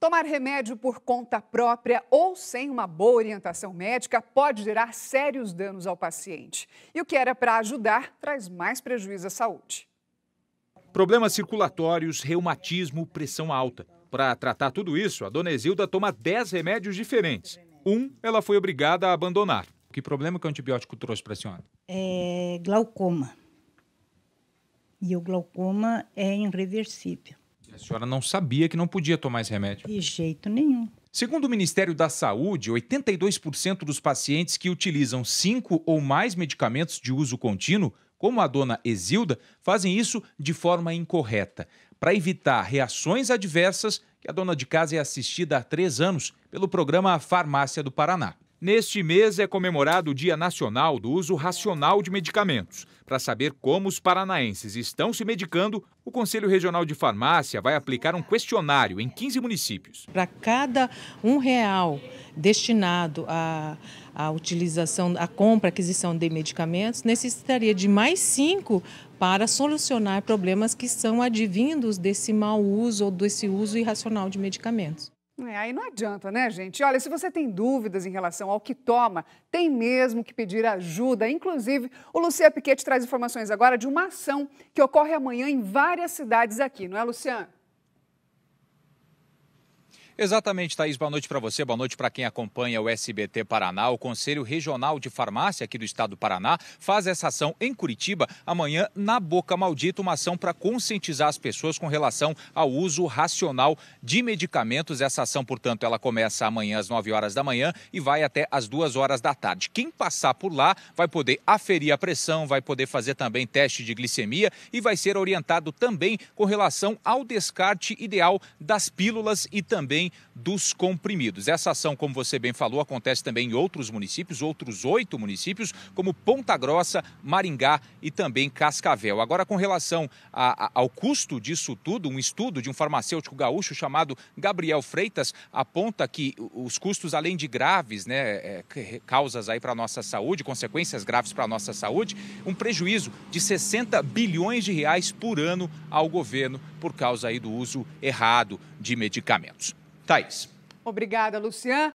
Tomar remédio por conta própria ou sem uma boa orientação médica pode gerar sérios danos ao paciente. E o que era para ajudar traz mais prejuízo à saúde. Problemas circulatórios, reumatismo, pressão alta. Para tratar tudo isso, a dona Exilda toma 10 remédios diferentes. Um, ela foi obrigada a abandonar. Que problema que o antibiótico trouxe para a senhora? É glaucoma. E o glaucoma é irreversível senhora não sabia que não podia tomar esse remédio? De jeito nenhum. Segundo o Ministério da Saúde, 82% dos pacientes que utilizam cinco ou mais medicamentos de uso contínuo, como a dona Exilda, fazem isso de forma incorreta. Para evitar reações adversas, que a dona de casa é assistida há três anos pelo programa Farmácia do Paraná. Neste mês é comemorado o Dia Nacional do Uso Racional de Medicamentos. Para saber como os paranaenses estão se medicando, o Conselho Regional de Farmácia vai aplicar um questionário em 15 municípios. Para cada um real destinado à, à utilização, à compra, aquisição de medicamentos, necessitaria de mais cinco para solucionar problemas que são advindos desse mau uso ou desse uso irracional de medicamentos. É, aí não adianta, né, gente? Olha, se você tem dúvidas em relação ao que toma, tem mesmo que pedir ajuda. Inclusive, o Luciano Piquet traz informações agora de uma ação que ocorre amanhã em várias cidades aqui, não é, Luciano? Exatamente, Thaís. Boa noite para você, boa noite para quem acompanha o SBT Paraná. O Conselho Regional de Farmácia aqui do estado do Paraná faz essa ação em Curitiba amanhã na Boca Maldita, uma ação para conscientizar as pessoas com relação ao uso racional de medicamentos. Essa ação, portanto, ela começa amanhã às 9 horas da manhã e vai até às 2 horas da tarde. Quem passar por lá vai poder aferir a pressão, vai poder fazer também teste de glicemia e vai ser orientado também com relação ao descarte ideal das pílulas e também dos comprimidos. Essa ação, como você bem falou, acontece também em outros municípios, outros oito municípios, como Ponta Grossa, Maringá e também Cascavel. Agora, com relação a, a, ao custo disso tudo, um estudo de um farmacêutico gaúcho chamado Gabriel Freitas aponta que os custos, além de graves, né, é, causas aí para a nossa saúde, consequências graves para a nossa saúde, um prejuízo de 60 bilhões de reais por ano ao governo por causa aí do uso errado de medicamentos. Thaís. Obrigada, Lucian.